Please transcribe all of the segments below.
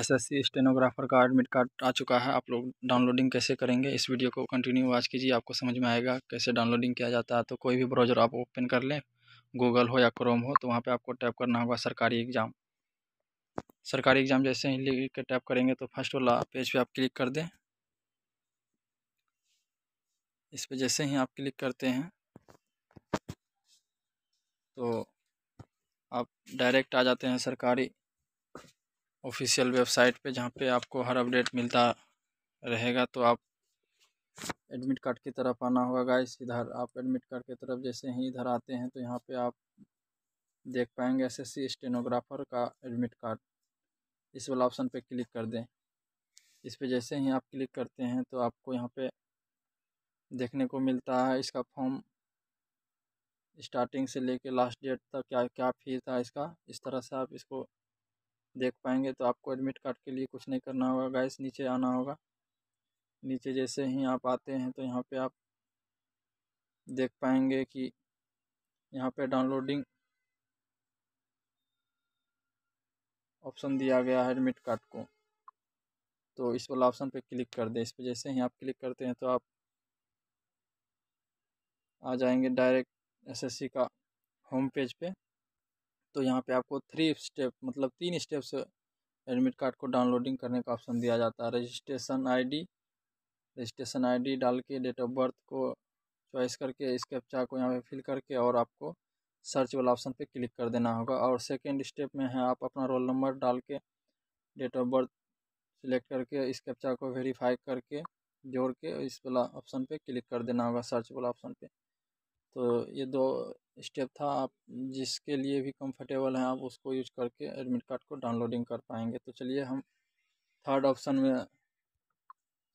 SSC stenographer का admit card आ चुका है आप लोग डाउनलोडिंग कैसे करेंगे इस वीडियो को कंटिन्यू वॉच कीजिए आपको समझ में आएगा कैसे डाउनलोडिंग किया जाता है तो कोई भी ब्राउज़र आप ओपन कर लें गूगल हो या क्रोम हो तो वहाँ पे आपको टैप करना होगा सरकारी एग्ज़ाम सरकारी एग्ज़ाम जैसे ही लिख के टैप करेंगे तो फर्स्ट वाला पेज पर आप क्लिक कर दें इस पर जैसे ही आप क्लिक करते हैं तो आप डायरेक्ट आ जाते हैं सरकारी ऑफिशियल वेबसाइट पे जहाँ पे आपको हर अपडेट मिलता रहेगा तो आप एडमिट कार्ड की तरफ आना होगा गाइस इधर आप एडमिट कार्ड की तरफ जैसे ही इधर आते हैं तो यहाँ पे आप देख पाएंगे एसएससी स्टेनोग्राफर का एडमिट कार्ड इस वाला ऑप्शन पे क्लिक कर दें इस पर जैसे ही आप क्लिक करते हैं तो आपको यहाँ पे देखने को मिलता है इसका फॉर्म स्टार्टिंग से लेके लास्ट डेट तक क्या क्या फीस था इसका इस तरह से आप इसको देख पाएंगे तो आपको एडमिट कार्ड के लिए कुछ नहीं करना होगा गैस नीचे आना होगा नीचे जैसे ही आप आते हैं तो यहाँ पे आप देख पाएंगे कि यहाँ पे डाउनलोडिंग ऑप्शन दिया गया है एडमिट कार्ड को तो इस वाला ऑप्शन पे क्लिक कर दें इस पर जैसे ही आप क्लिक करते हैं तो आप आ जाएंगे डायरेक्ट एसएससी का होम पेज पे तो यहाँ पे आपको थ्री स्टेप मतलब तीन स्टेप से एडमिट कार्ड को डाउनलोडिंग करने का ऑप्शन दिया जाता है रजिस्ट्रेशन आईडी रजिस्ट्रेशन आईडी डाल के डेट ऑफ बर्थ को चॉइस करके इस कैप्चा को यहाँ पे फिल करके और आपको सर्च वाला ऑप्शन पे क्लिक कर देना होगा और सेकेंड स्टेप में है आप अपना रोल नंबर डाल के डेट ऑफ बर्थ सिलेक्ट करके इस कैप्चा को वेरीफाई करके जोड़ के इस वाला ऑप्शन पर क्लिक कर देना होगा सर्च वाला ऑप्शन पर तो ये दो स्टेप था आप जिसके लिए भी कंफर्टेबल हैं आप उसको यूज करके एडमिट कार्ड को डाउनलोडिंग कर पाएंगे तो चलिए हम थर्ड ऑप्शन में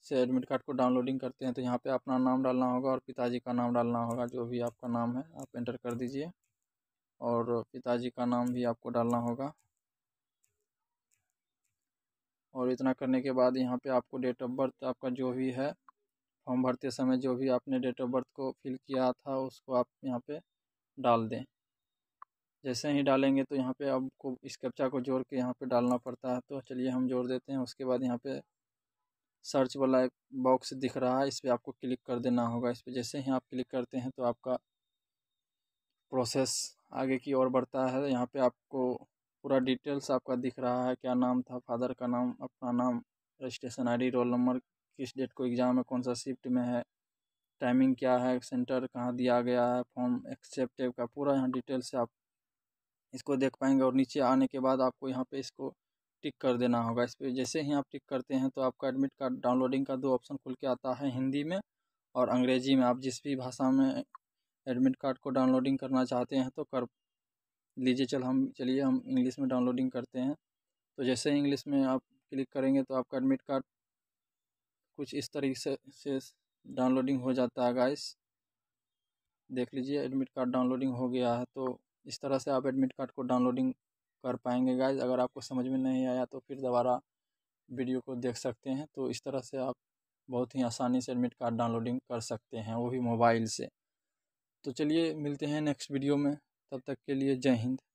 से एडमिट कार्ड को डाउनलोडिंग करते हैं तो यहाँ पे अपना नाम डालना होगा और पिताजी का नाम डालना होगा जो भी आपका नाम है आप एंटर कर दीजिए और पिताजी का नाम भी आपको डालना होगा और इतना करने के बाद यहाँ पे आपको डेट ऑफ बर्थ आपका जो भी है फॉर्म भरते समय जो भी आपने डेट ऑफ बर्थ को फिल किया था उसको आप यहाँ पे डाल दें जैसे ही डालेंगे तो यहाँ पे आपको इस कैप्चा को जोड़ के यहाँ पे डालना पड़ता है तो चलिए हम जोड़ देते हैं उसके बाद यहाँ पे सर्च वाला एक बॉक्स दिख रहा है इस पर आपको क्लिक कर देना होगा इस पर जैसे ही आप क्लिक करते हैं तो आपका प्रोसेस आगे की ओर बढ़ता है यहाँ पर आपको पूरा डिटेल्स आपका दिख रहा है क्या नाम था फादर का नाम अपना नाम रजिस्ट्रेशन आई रोल नंबर किस डेट को एग्ज़ाम है कौन सा शिफ्ट में है टाइमिंग क्या है सेंटर कहाँ दिया गया है फॉर्म एक्सेप्टेव का पूरा यहाँ डिटेल से आप इसको देख पाएंगे और नीचे आने के बाद आपको यहाँ पे इसको टिक कर देना होगा इस पर जैसे ही आप टिक करते हैं तो आपका एडमिट कार्ड डाउनलोडिंग का दो ऑप्शन खुल के आता है हिंदी में और अंग्रेजी में आप जिस भी भाषा में एडमिट कार्ड को डाउनलोडिंग करना चाहते हैं तो कर लीजिए चल हम चलिए हम इंग्लिश में डाउनलोडिंग करते हैं तो जैसे ही इंग्लिश में आप क्लिक करेंगे तो आपका एडमिट कार्ड कुछ इस तरीके से डाउनलोडिंग हो जाता है गाइस देख लीजिए एडमिट कार्ड डाउनलोडिंग हो गया है तो इस तरह से आप एडमिट कार्ड को डाउनलोडिंग कर पाएंगे गाइस अगर आपको समझ में नहीं आया तो फिर दोबारा वीडियो को देख सकते हैं तो इस तरह से आप बहुत ही आसानी से एडमिट कार्ड डाउनलोडिंग कर सकते हैं वो भी मोबाइल से तो चलिए मिलते हैं नेक्स्ट वीडियो में तब तक के लिए जय हिंद